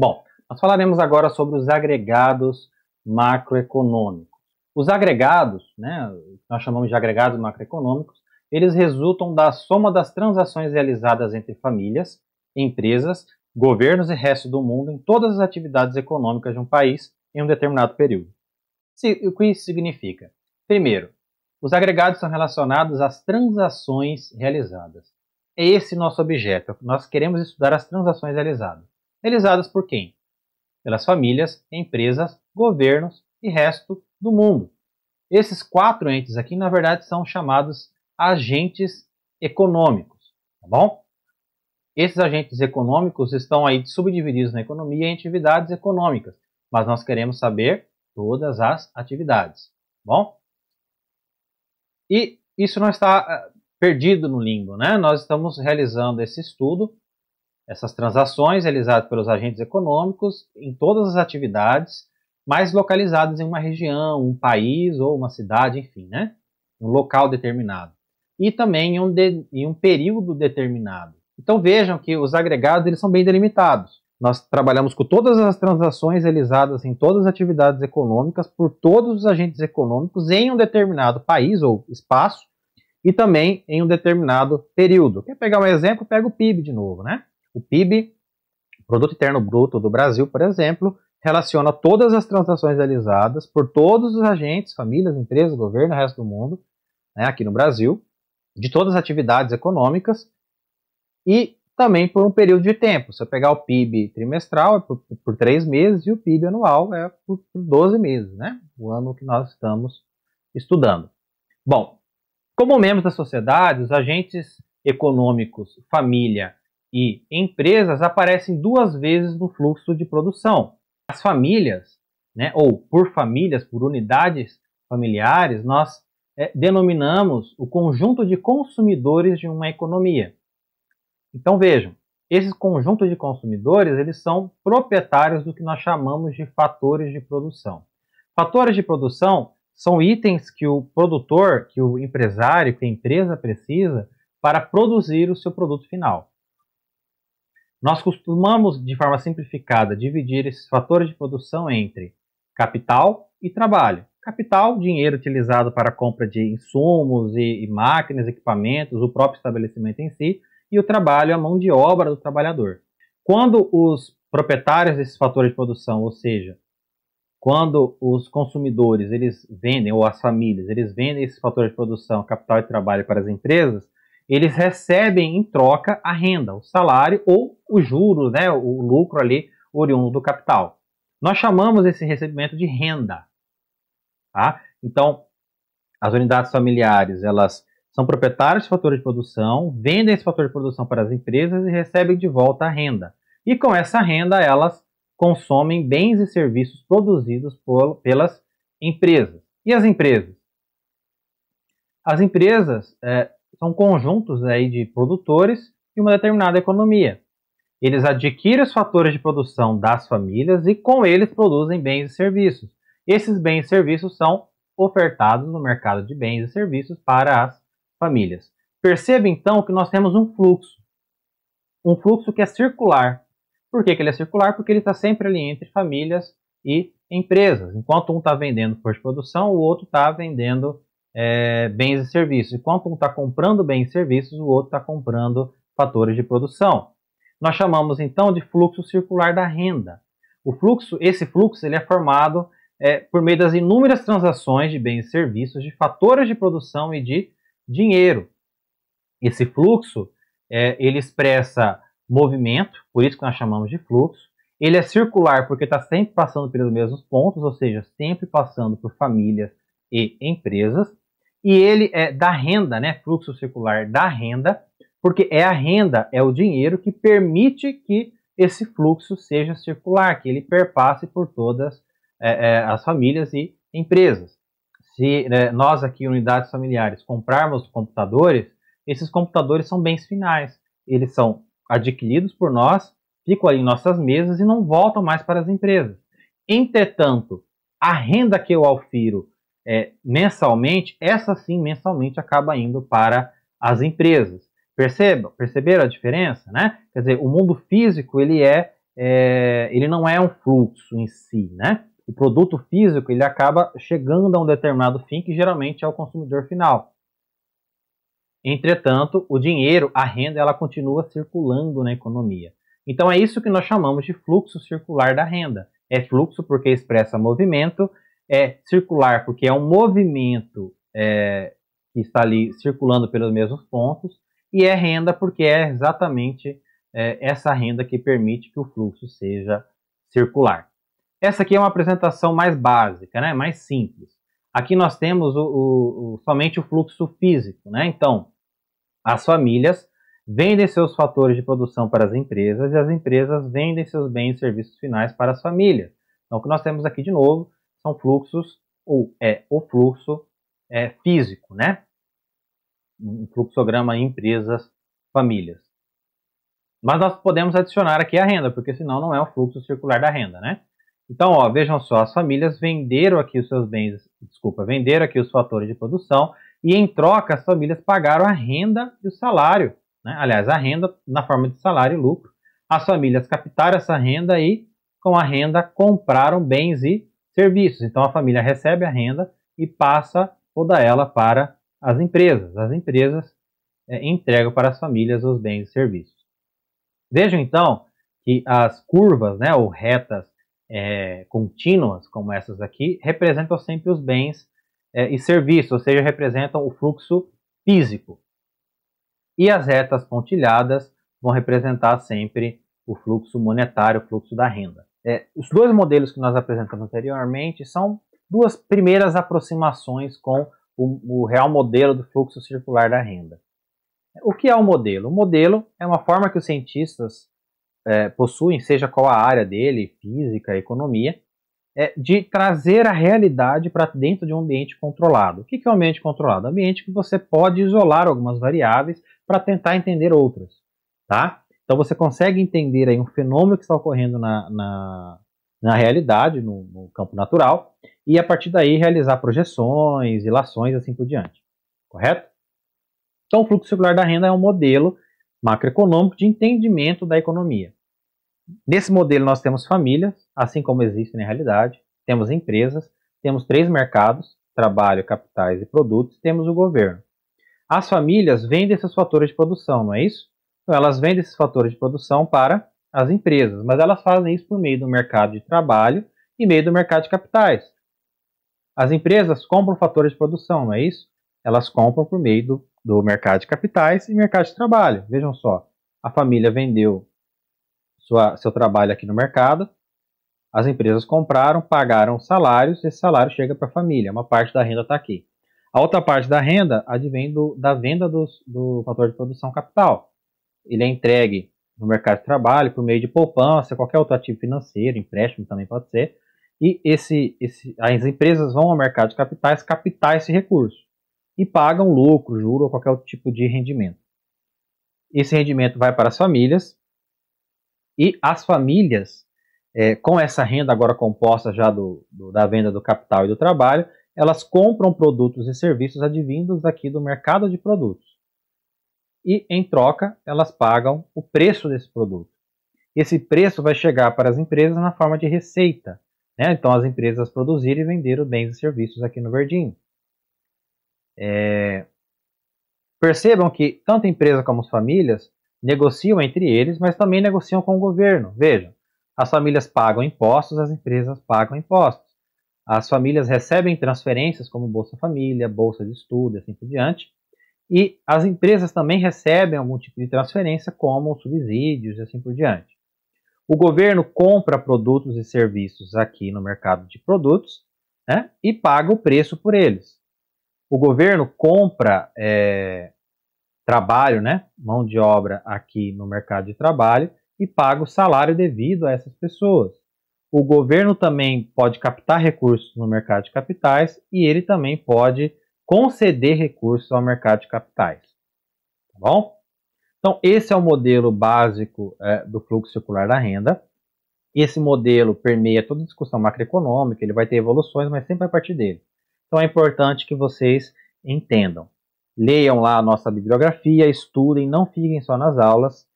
Bom, nós falaremos agora sobre os agregados macroeconômicos. Os agregados, né, nós chamamos de agregados macroeconômicos, eles resultam da soma das transações realizadas entre famílias, empresas, governos e resto do mundo em todas as atividades econômicas de um país em um determinado período. O que isso significa? Primeiro, os agregados são relacionados às transações realizadas. é esse nosso objeto. Nós queremos estudar as transações realizadas realizadas por quem? Pelas famílias, empresas, governos e resto do mundo. Esses quatro entes aqui, na verdade, são chamados agentes econômicos, tá bom? Esses agentes econômicos estão aí subdivididos na economia em atividades econômicas, mas nós queremos saber todas as atividades, tá bom? E isso não está eh, perdido no limbo, né? Nós estamos realizando esse estudo essas transações realizadas pelos agentes econômicos em todas as atividades, mas localizadas em uma região, um país ou uma cidade, enfim, né? um local determinado. E também em um, de, em um período determinado. Então vejam que os agregados eles são bem delimitados. Nós trabalhamos com todas as transações realizadas em todas as atividades econômicas por todos os agentes econômicos em um determinado país ou espaço e também em um determinado período. Quer pegar um exemplo? Pega o PIB de novo, né? O PIB, Produto Interno Bruto do Brasil, por exemplo, relaciona todas as transações realizadas por todos os agentes, famílias, empresas, governo, resto do mundo, né, aqui no Brasil, de todas as atividades econômicas e também por um período de tempo. Se eu pegar o PIB trimestral, é por, por três meses, e o PIB anual é por, por 12 meses, né? o ano que nós estamos estudando. Bom, como membros da sociedade, os agentes econômicos, família e empresas aparecem duas vezes no fluxo de produção. As famílias, né, ou por famílias, por unidades familiares, nós é, denominamos o conjunto de consumidores de uma economia. Então vejam, esses conjunto de consumidores eles são proprietários do que nós chamamos de fatores de produção. Fatores de produção são itens que o produtor, que o empresário, que a empresa precisa para produzir o seu produto final. Nós costumamos, de forma simplificada, dividir esses fatores de produção entre capital e trabalho. Capital, dinheiro utilizado para a compra de insumos e, e máquinas, equipamentos, o próprio estabelecimento em si, e o trabalho, a mão de obra do trabalhador. Quando os proprietários desses fatores de produção, ou seja, quando os consumidores eles vendem ou as famílias eles vendem esses fatores de produção, capital e trabalho para as empresas, eles recebem em troca a renda, o salário ou o juro, né, o lucro ali oriundo do capital. Nós chamamos esse recebimento de renda. Tá? Então, as unidades familiares, elas são proprietárias de fator de produção, vendem esse fator de produção para as empresas e recebem de volta a renda. E com essa renda, elas consomem bens e serviços produzidos por, pelas empresas. E as empresas? As empresas é, são conjuntos aí de produtores de uma determinada economia. Eles adquirem os fatores de produção das famílias e com eles produzem bens e serviços. Esses bens e serviços são ofertados no mercado de bens e serviços para as famílias. Perceba então que nós temos um fluxo, um fluxo que é circular. Por que, que ele é circular? Porque ele está sempre ali entre famílias e empresas. Enquanto um está vendendo força de produção, o outro está vendendo é, bens e serviços. Enquanto um está comprando bens e serviços, o outro está comprando fatores de produção. Nós chamamos então de fluxo circular da renda. O fluxo, esse fluxo, ele é formado é, por meio das inúmeras transações de bens e serviços, de fatores de produção e de dinheiro. Esse fluxo é, ele expressa movimento, por isso que nós chamamos de fluxo. Ele é circular porque está sempre passando pelos mesmos pontos, ou seja, sempre passando por famílias e empresas e ele é da renda, né? Fluxo circular da renda, porque é a renda, é o dinheiro que permite que esse fluxo seja circular, que ele perpasse por todas é, é, as famílias e empresas. Se né, nós aqui, unidades familiares, comprarmos computadores, esses computadores são bens finais. Eles são adquiridos por nós, ficam ali em nossas mesas e não voltam mais para as empresas. Entretanto, a renda que eu alfiro é, mensalmente, essa sim mensalmente acaba indo para as empresas. perceba perceberam a diferença, né? Quer dizer, o mundo físico ele é, é, ele não é um fluxo em si, né? O produto físico ele acaba chegando a um determinado fim que geralmente é o consumidor final. Entretanto, o dinheiro, a renda, ela continua circulando na economia. Então é isso que nós chamamos de fluxo circular da renda. É fluxo porque expressa movimento é circular, porque é um movimento é, que está ali circulando pelos mesmos pontos, e é renda, porque é exatamente é, essa renda que permite que o fluxo seja circular. Essa aqui é uma apresentação mais básica, né, mais simples. Aqui nós temos o, o, o, somente o fluxo físico. Né? Então, as famílias vendem seus fatores de produção para as empresas e as empresas vendem seus bens e serviços finais para as famílias. Então, o que nós temos aqui de novo são fluxos, ou é o fluxo é, físico, né? Um fluxograma empresas, famílias. Mas nós podemos adicionar aqui a renda, porque senão não é o fluxo circular da renda, né? Então, ó, vejam só, as famílias venderam aqui os seus bens, desculpa, venderam aqui os fatores de produção e em troca as famílias pagaram a renda e o salário, né? aliás, a renda na forma de salário e lucro. As famílias captaram essa renda e com a renda compraram bens e serviços. Então a família recebe a renda e passa toda ela para as empresas. As empresas é, entregam para as famílias os bens e serviços. Vejam então que as curvas, né, ou retas é, contínuas, como essas aqui, representam sempre os bens é, e serviços, ou seja, representam o fluxo físico. E as retas pontilhadas vão representar sempre o fluxo monetário, o fluxo da renda. É, os dois modelos que nós apresentamos anteriormente são duas primeiras aproximações com o, o real modelo do fluxo circular da renda. O que é o modelo? O modelo é uma forma que os cientistas é, possuem, seja qual a área dele, física, economia, é, de trazer a realidade para dentro de um ambiente controlado. O que é um ambiente controlado? Um ambiente que você pode isolar algumas variáveis para tentar entender outras. Tá? Então você consegue entender aí um fenômeno que está ocorrendo na, na, na realidade, no, no, campo natural, e a partir daí realizar projeções, ilações assim por diante. Correto? Então o fluxo circular da renda é um modelo macroeconômico de entendimento da economia. Nesse modelo nós temos famílias, assim como existem na realidade, temos empresas, temos três mercados, trabalho, capitais e produtos, temos o governo. As famílias vendem esses fatores de produção, não é isso? Então, elas vendem esses fatores de produção para as empresas, mas elas fazem isso por meio do mercado de trabalho e meio do mercado de capitais. As empresas compram fatores de produção, não é isso? Elas compram por meio do, do mercado de capitais e mercado de trabalho. Vejam só, a família vendeu sua, seu trabalho aqui no mercado, as empresas compraram, pagaram salários, esse salário chega para a família, uma parte da renda está aqui. A outra parte da renda advém do, da venda dos, do fator de produção capital ele é entregue no mercado de trabalho por meio de poupança, qualquer outro ativo financeiro, empréstimo também pode ser. E esse, esse, as empresas vão ao mercado de capitais captar esse recurso e pagam lucro, juro ou qualquer outro tipo de rendimento. Esse rendimento vai para as famílias e as famílias, é, com essa renda agora composta já do, do, da venda do capital e do trabalho, elas compram produtos e serviços advindos aqui do mercado de produtos e, em troca, elas pagam o preço desse produto. Esse preço vai chegar para as empresas na forma de receita. Né? Então, as empresas produzirem e venderem bens e serviços aqui no Verdinho. É... Percebam que tanto a empresa como as famílias negociam entre eles, mas também negociam com o governo. Vejam, as famílias pagam impostos, as empresas pagam impostos. As famílias recebem transferências como Bolsa Família, Bolsa de Estudo e assim por diante, e as empresas também recebem algum tipo de transferência, como subsídios e assim por diante. O governo compra produtos e serviços aqui no mercado de produtos né, e paga o preço por eles. O governo compra é, trabalho, né, mão de obra aqui no mercado de trabalho e paga o salário devido a essas pessoas. O governo também pode captar recursos no mercado de capitais e ele também pode conceder recursos ao mercado de capitais. Tá bom? Então, esse é o modelo básico é, do fluxo circular da renda. Esse modelo permeia toda a discussão macroeconômica, ele vai ter evoluções, mas sempre a partir dele. Então, é importante que vocês entendam. Leiam lá a nossa bibliografia, estudem, não fiquem só nas aulas.